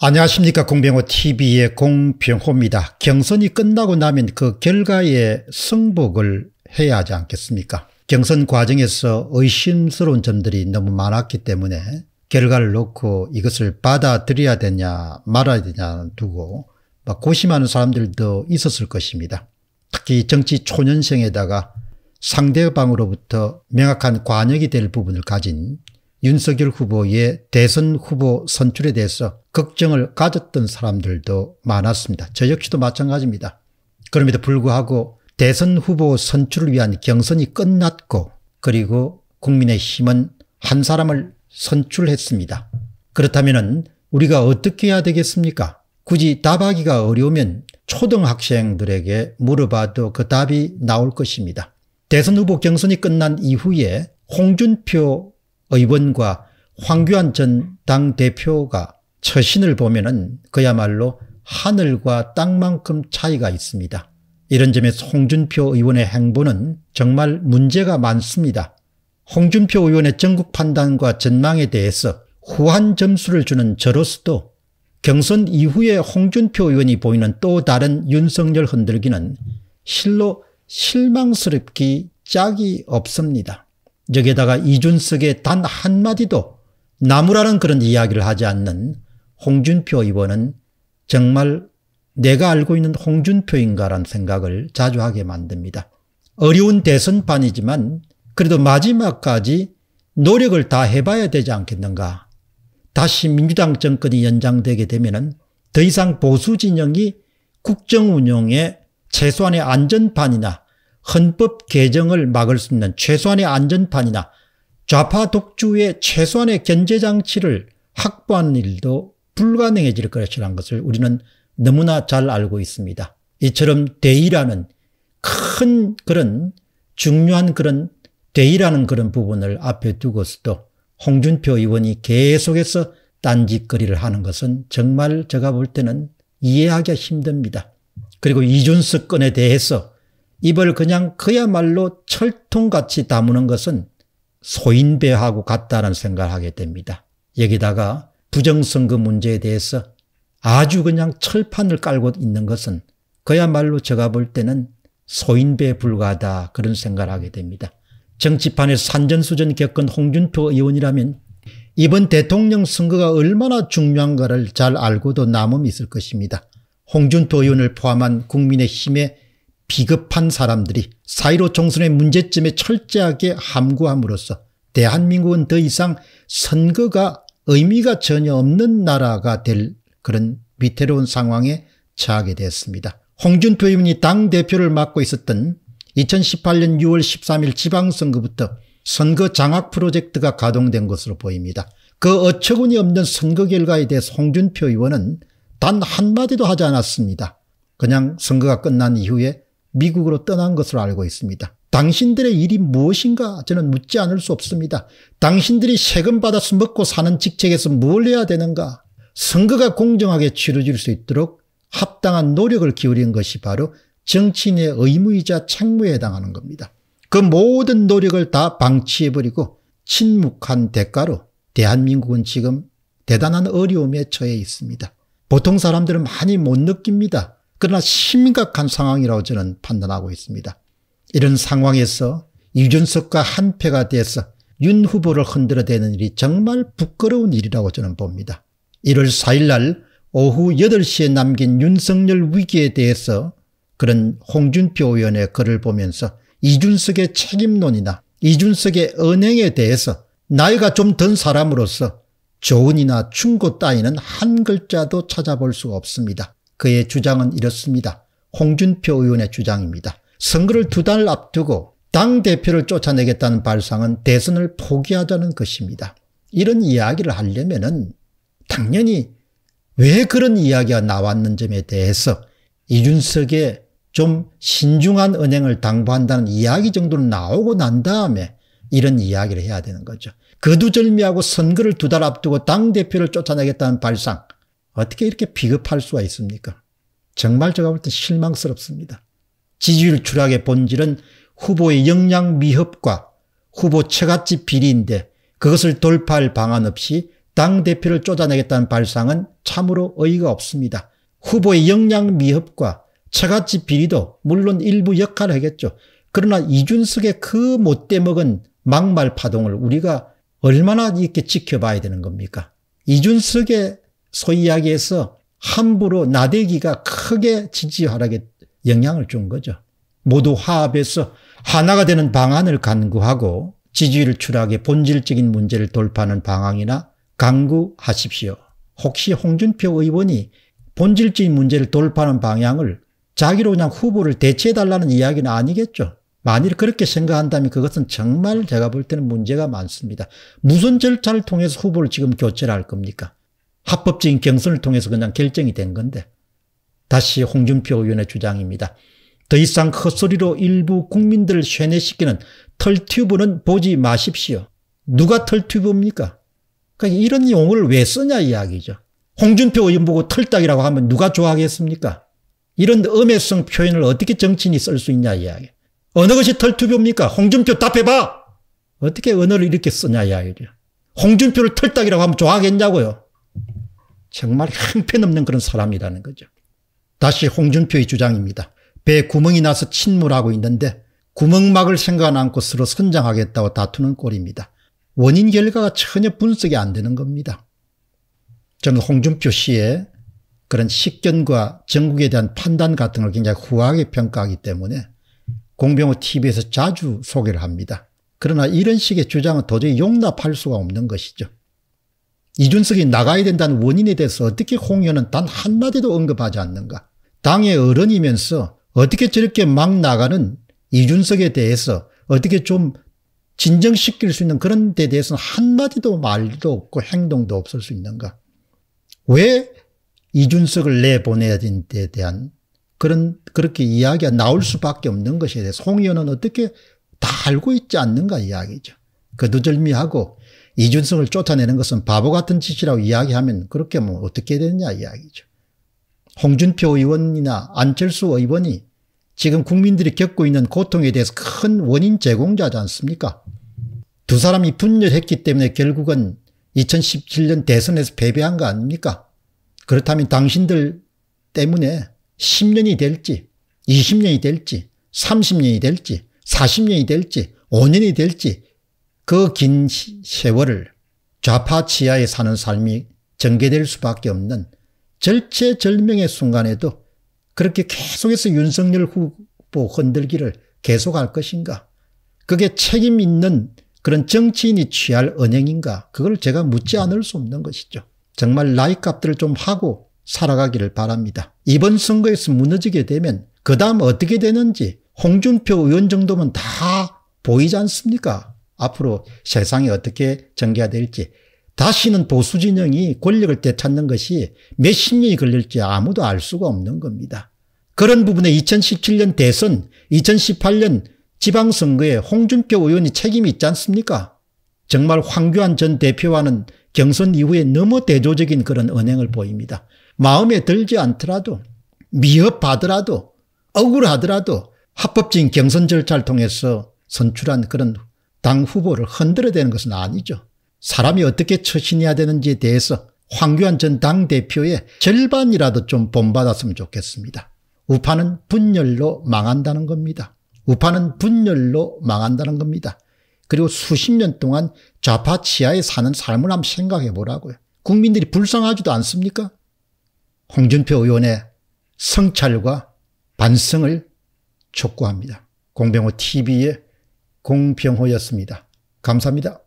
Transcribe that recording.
안녕하십니까 공병호TV의 공병호입니다. 경선이 끝나고 나면 그 결과에 승복을 해야 하지 않겠습니까 경선 과정에서 의심스러운 점들이 너무 많았기 때문에 결과를 놓고 이것을 받아들여야 되냐 말아야 되냐 두고 막 고심하는 사람들도 있었을 것입니다. 특히 정치 초년생에다가 상대방으로부터 명확한 관역이 될 부분을 가진 윤석열 후보의 대선 후보 선출에 대해서 걱정을 가졌던 사람들도 많았습니다. 저 역시도 마찬가지입니다. 그럼에도 불구하고 대선 후보 선출을 위한 경선이 끝났고 그리고 국민의힘은 한 사람을 선출했습니다. 그렇다면 우리가 어떻게 해야 되겠습니까? 굳이 답하기가 어려우면 초등학생들에게 물어봐도 그 답이 나올 것입니다. 대선 후보 경선이 끝난 이후에 홍준표 의원과 황교안 전 당대표가 처신을 보면은 그야말로 하늘과 땅만큼 차이가 있습니다. 이런 점에서 홍준표 의원의 행보는 정말 문제가 많습니다. 홍준표 의원의 전국 판단과 전망에 대해서 후한 점수를 주는 저로서도 경선 이후에 홍준표 의원이 보이는 또 다른 윤석열 흔들기는 실로 실망스럽기 짝이 없습니다. 여기에다가 이준석의 단 한마디도 나무라는 그런 이야기를 하지 않는 홍준표 의원은 정말 내가 알고 있는 홍준표인가란 생각을 자주 하게 만듭니다. 어려운 대선판이지만 그래도 마지막까지 노력을 다 해봐야 되지 않겠는가. 다시 민주당 정권이 연장되게 되면 더 이상 보수 진영이 국정 운영에 최소한의 안전판이나 헌법 개정을 막을 수 있는 최소한의 안전판이나 좌파 독주의 최소한의 견제장치를 확보하는 일도 불가능해질 것이라는 것을 우리는 너무나 잘 알고 있습니다. 이처럼 대의라는 큰 그런 중요한 그런 대의라는 그런 부분을 앞에 두고서도 홍준표 의원이 계속해서 딴짓거리를 하는 것은 정말 제가 볼 때는 이해하기 힘듭니다. 그리고 이준석 건에 대해서 입을 그냥 그야말로 철통같이 다무는 것은 소인배하고 같다는 생각을 하게 됩니다. 여기다가 부정선거 문제에 대해서 아주 그냥 철판을 깔고 있는 것은 그야말로 제가 볼 때는 소인배에 불과하다 그런 생각을 하게 됩니다. 정치판에서 산전수전 겪은 홍준표 의원이라면 이번 대통령 선거가 얼마나 중요한가를 잘 알고도 남음이 있을 것입니다. 홍준표 의원을 포함한 국민의힘의 비급한 사람들이 사이로 총선의 문제점에 철저하게 함구함으로써 대한민국은 더 이상 선거가 의미가 전혀 없는 나라가 될 그런 위태로운 상황에 처하게 되었습니다. 홍준표 의원이 당대표를 맡고 있었던 2018년 6월 13일 지방선거부터 선거 장악 프로젝트가 가동된 것으로 보입니다. 그 어처구니 없는 선거 결과에 대해서 홍준표 의원은 단 한마디도 하지 않았습니다. 그냥 선거가 끝난 이후에 미국으로 떠난 것으로 알고 있습니다. 당신들의 일이 무엇인가 저는 묻지 않을 수 없습니다. 당신들이 세금 받아서 먹고 사는 직책에서 뭘 해야 되는가? 선거가 공정하게 치러질 수 있도록 합당한 노력을 기울인 것이 바로 정치인의 의무이자 책무에 해당하는 겁니다. 그 모든 노력을 다 방치해버리고 침묵한 대가로 대한민국은 지금 대단한 어려움에 처해 있습니다. 보통 사람들은 많이 못 느낍니다. 그러나 심각한 상황이라고 저는 판단하고 있습니다. 이런 상황에서 유준석과 한패가 돼서 윤 후보를 흔들어대는 일이 정말 부끄러운 일이라고 저는 봅니다. 1월 4일날 오후 8시에 남긴 윤석열 위기에 대해서 그런 홍준표 의원의 글을 보면서 이준석의 책임론이나 이준석의 은행에 대해서 나이가 좀 든 사람으로서 조언이나 충고 따위는 한 글자도 찾아볼 수가 없습니다. 그의 주장은 이렇습니다. 홍준표 의원의 주장입니다. 선거를 두 달 앞두고 당대표를 쫓아내겠다는 발상은 대선을 포기하자는 것입니다. 이런 이야기를 하려면 은 당연히 왜 그런 이야기가 나왔는 점에 대해서 이준석의 좀 신중한 은행을 당부한다는 이야기 정도는 나오고 난 다음에 이런 이야기를 해야 되는 거죠. 거두절미하고 선거를 두 달 앞두고 당대표를 쫓아내겠다는 발상 어떻게 이렇게 비겁할 수가 있습니까? 정말 제가 볼 때 실망스럽습니다. 지지율 추락의 본질은 후보의 역량 미흡과 후보 처갓집 비리인데 그것을 돌파할 방안 없이 당대표를 쫓아내겠다는 발상은 참으로 어이가 없습니다. 후보의 역량 미흡과 처갓집 비리도 물론 일부 역할을 하겠죠. 그러나 이준석의 그 못돼 먹은 막말 파동을 우리가 얼마나 이렇게 지켜봐야 되는 겁니까? 이준석의 소위 이야기해서 함부로 나대기가 크게 지지하락에 영향을 준 거죠. 모두 화합해서 하나가 되는 방안을 간구하고 지지율 추락의 본질적인 문제를 돌파하는 방향이나 강구하십시오. 혹시 홍준표 의원이 본질적인 문제를 돌파하는 방향을 자기로 그냥 후보를 대체해달라는 이야기는 아니겠죠. 만일 그렇게 생각한다면 그것은 정말 제가 볼 때는 문제가 많습니다. 무슨 절차를 통해서 후보를 지금 교체를 할 겁니까? 합법적인 경선을 통해서 그냥 결정이 된 건데 다시 홍준표 의원의 주장입니다. 더 이상 헛소리로 일부 국민들을 쇠뇌시키는 털튜브는 보지 마십시오. 누가 털튜브입니까? 그러니까 이런 용어를 왜 쓰냐 이야기죠. 홍준표 의원 보고 털딱이라고 하면 누가 좋아하겠습니까? 이런 음해성 표현을 어떻게 정치인이 쓸 수 있냐 이야기. 어느 것이 털투표입니까? 홍준표 답해봐! 어떻게 언어를 이렇게 쓰냐 이야기죠. 홍준표를 털딱이라고 하면 좋아하겠냐고요. 정말 형편없는 그런 사람이라는 거죠. 다시 홍준표의 주장입니다. 배 구멍이 나서 침몰하고 있는데 구멍막을 생각 않고 서로 선장하겠다고 다투는 꼴입니다. 원인 결과가 전혀 분석이 안 되는 겁니다. 저는 홍준표 씨의 그런 식견과 전국에 대한 판단 같은 걸 굉장히 후하게 평가하기 때문에 공병호 TV에서 자주 소개를 합니다. 그러나 이런 식의 주장은 도저히 용납할 수가 없는 것이죠. 이준석이 나가야 된다는 원인에 대해서 어떻게 홍 의원은 단 한마디도 언급하지 않는가. 당의 어른이면서 어떻게 저렇게 막 나가는 이준석에 대해서 어떻게 좀 진정시킬 수 있는 그런 데 대해서는 한마디도 말도 없고 행동도 없을 수 있는가. 왜 이준석을 내보내야 되는 데 대한 그런 그렇게 이야기가 나올 수밖에 없는 것에 대해서 홍 의원은 어떻게 다 알고 있지 않는가 이야기죠. 그도절미하고 이준성을 쫓아내는 것은 바보 같은 짓이라고 이야기하면 그렇게 뭐 어떻게 되느냐 이야기죠. 홍준표 의원이나 안철수 의원이 지금 국민들이 겪고 있는 고통에 대해서 큰 원인 제공자지 않습니까? 두 사람이 분열했기 때문에 결국은 2017년 대선에서 패배한 거 아닙니까? 그렇다면 당신들 때문에 10년이 될지 20년이 될지 30년이 될지 40년이 될지 5년이 될지 그긴 세월을 좌파 치하에 사는 삶이 전개될 수밖에 없는 절체절명의 순간에도 그렇게 계속해서 윤석열 후보 흔들기를 계속할 것인가 그게 책임 있는 그런 정치인이 취할 언행인가 그걸 제가 묻지 않을 수 없는 것이죠. 정말 나이값들을 좀 하고 살아가기를 바랍니다. 이번 선거에서 무너지게 되면 그 다음 어떻게 되는지 홍준표 의원 정도면 다 보이지 않습니까? 앞으로 세상이 어떻게 전개될지 다시는 보수 진영이 권력을 되찾는 것이 몇 십 년이 걸릴지 아무도 알 수가 없는 겁니다. 그런 부분에 2017년 대선, 2018년 지방선거에 홍준표 의원이 책임이 있지 않습니까? 정말 황교안 전 대표와는 경선 이후에 너무 대조적인 그런 언행을 보입니다. 마음에 들지 않더라도 미흡하더라도 억울하더라도 합법적인 경선 절차를 통해서 선출한 그런 당 후보를 흔들어대는 것은 아니죠. 사람이 어떻게 처신해야 되는지에 대해서 황교안 전 당대표의 절반이라도 좀 본받았으면 좋겠습니다. 우파는 분열로 망한다는 겁니다. 우파는 분열로 망한다는 겁니다. 그리고 수십 년 동안 좌파 치하에 사는 삶을 한번 생각해 보라고요. 국민들이 불쌍하지도 않습니까? 홍준표 의원의 성찰과 반성을 촉구합니다. 공병호 TV의 공병호였습니다. 감사합니다.